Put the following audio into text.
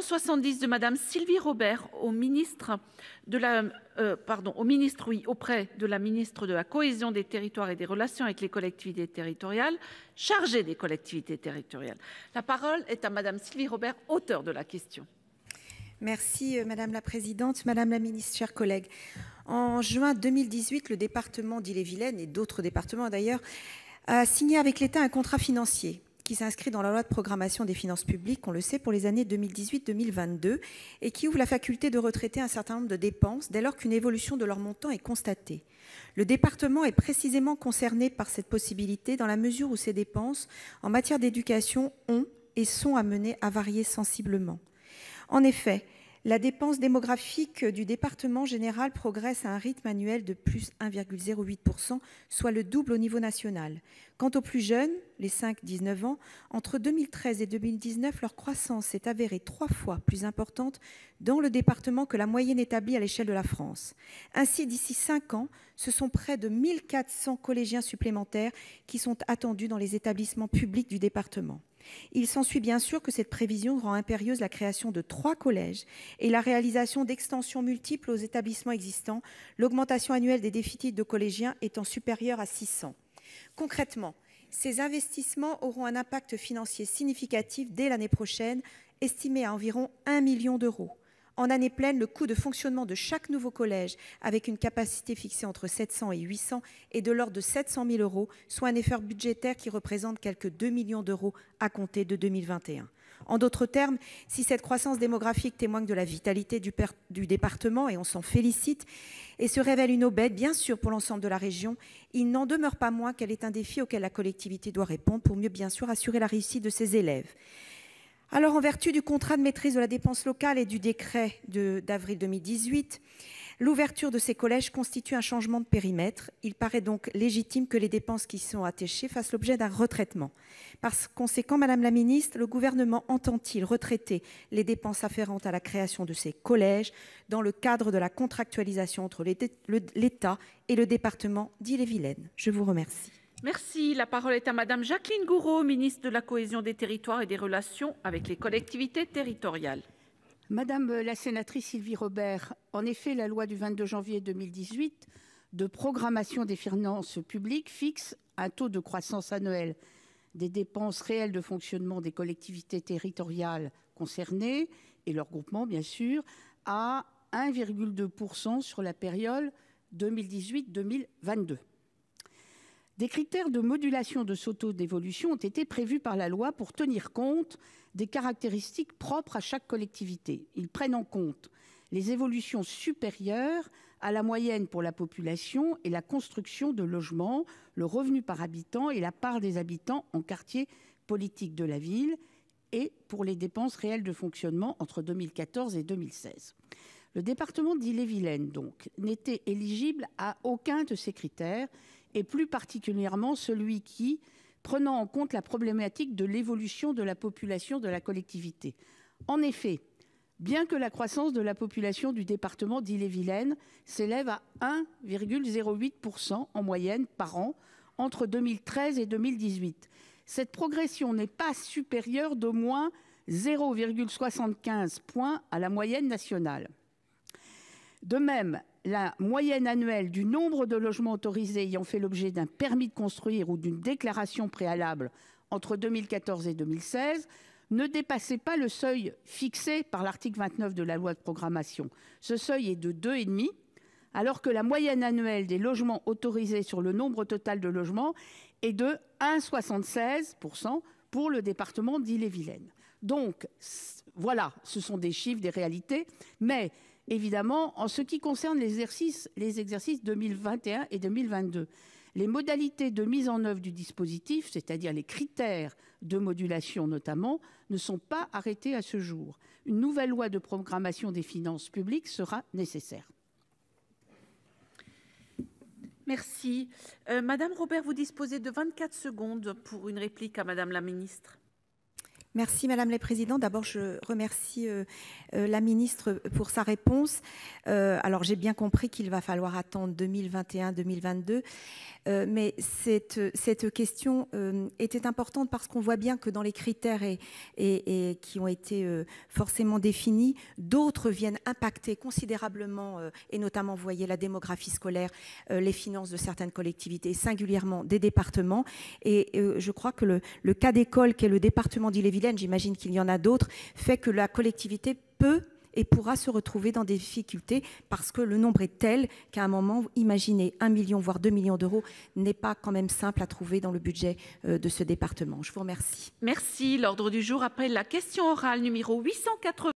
270 de Madame Sylvie Robert au ministre de la euh, pardon, auprès de la ministre de la cohésion des territoires et des relations avec les collectivités territoriales, chargée des collectivités territoriales. La parole est à Madame Sylvie Robert, auteure de la question. Merci euh, madame la présidente, madame la ministre, chers collègues. En juin 2018, le département d'Ille-et-Vilaine et d'autres départements d'ailleurs a signé avec l'État un contrat financier qui s'inscrit dans la loi de programmation des finances publiques, on le sait, pour les années 2018-2022 et qui ouvre la faculté de retraiter un certain nombre de dépenses dès lors qu'une évolution de leur montant est constatée. Le département est précisément concerné par cette possibilité dans la mesure où ces dépenses en matière d'éducation ont et sont amenées à varier sensiblement. En effet, la dépense démographique du département général progresse à un rythme annuel de plus 1,08%, soit le double au niveau national. Quant aux plus jeunes, les 5-19 ans, entre 2013 et 2019, leur croissance s'est avérée trois fois plus importante dans le département que la moyenne établie à l'échelle de la France. Ainsi, d'ici cinq ans, ce sont près de 1400 collégiens supplémentaires qui sont attendus dans les établissements publics du département. Il s'ensuit bien sûr que cette prévision rend impérieuse la création de trois collèges et la réalisation d'extensions multiples aux établissements existants, l'augmentation annuelle des déficits de collégiens étant supérieure à 600. Concrètement, ces investissements auront un impact financier significatif dès l'année prochaine, estimé à environ 1 million d'euros. En année pleine, le coût de fonctionnement de chaque nouveau collège, avec une capacité fixée entre 700 et 800, est de l'ordre de 700 000 euros, soit un effort budgétaire qui représente quelques 2 millions d'euros à compter de 2021. En d'autres termes, si cette croissance démographique témoigne de la vitalité du, département, et on s'en félicite, et se révèle une aubette, bien sûr, pour l'ensemble de la région, il n'en demeure pas moins qu'elle est un défi auquel la collectivité doit répondre pour mieux, bien sûr, assurer la réussite de ses élèves. Alors, en vertu du contrat de maîtrise de la dépense locale et du décret d'avril 2018, l'ouverture de ces collèges constitue un changement de périmètre. Il paraît donc légitime que les dépenses qui sont attachées fassent l'objet d'un retraitement. Par conséquent, Madame la Ministre, le gouvernement entend-il retraiter les dépenses afférentes à la création de ces collèges dans le cadre de la contractualisation entre l'État et le département d'Ille-et-Vilaine Je vous remercie. Merci, la parole est à Madame Jacqueline Gourault, ministre de la cohésion des territoires et des relations avec les collectivités territoriales. Madame la sénatrice Sylvie Robert, en effet, la loi du 22 janvier 2018 de programmation des finances publiques fixe un taux de croissance annuel des dépenses réelles de fonctionnement des collectivités territoriales concernées et leur groupement, bien sûr, à 1,2% sur la période 2018-2022. Des critères de modulation de ce taux d'évolution ont été prévus par la loi pour tenir compte des caractéristiques propres à chaque collectivité. Ils prennent en compte les évolutions supérieures à la moyenne pour la population et la construction de logements, le revenu par habitant et la part des habitants en quartier politique de la ville et pour les dépenses réelles de fonctionnement entre 2014 et 2016. Le département d'Ille-et-Vilaine, donc, n'était éligible à aucun de ces critères et plus particulièrement celui qui, prenant en compte la problématique de l'évolution de la population de la collectivité. En effet, bien que la croissance de la population du département d'Ille-et-Vilaine s'élève à 1,08% en moyenne par an entre 2013 et 2018, cette progression n'est pas supérieure d'au moins 0,75 points à la moyenne nationale. De même, la moyenne annuelle du nombre de logements autorisés ayant fait l'objet d'un permis de construire ou d'une déclaration préalable entre 2014 et 2016 ne dépassait pas le seuil fixé par l'article 29 de la loi de programmation. Ce seuil est de 2,5, alors que la moyenne annuelle des logements autorisés sur le nombre total de logements est de 1,76% pour le département d'Ille-et-Vilaine. Donc, voilà, ce sont des chiffres, des réalités, mais évidemment, en ce qui concerne les exercices, les exercices 2021 et 2022, les modalités de mise en œuvre du dispositif, c'est-à-dire les critères de modulation notamment, ne sont pas arrêtés à ce jour. Une nouvelle loi de programmation des finances publiques sera nécessaire. Merci. Euh, Madame Robert, vous disposez de 24 secondes pour une réplique à Madame la Ministre. Merci Madame la Présidente. D'abord, je remercie euh, euh, la ministre euh, pour sa réponse. alors, j'ai bien compris qu'il va falloir attendre 2021-2022, mais cette, question était importante parce qu'on voit bien que dans les critères et, qui ont été forcément définis, d'autres viennent impacter considérablement, et notamment, voyez, la démographie scolaire, les finances de certaines collectivités, singulièrement des départements. Et je crois que le, cas d'école qu'est le département d'Ille-et-Vilaine j'imagine qu'il y en a d'autres, fait que la collectivité peut et pourra se retrouver dans des difficultés parce que le nombre est tel qu'à un moment, imaginez, un million, voire 2 millions d'euros n'est pas quand même simple à trouver dans le budget euh, de ce département. Je vous remercie. Merci. L'ordre du jour après la question orale numéro 880.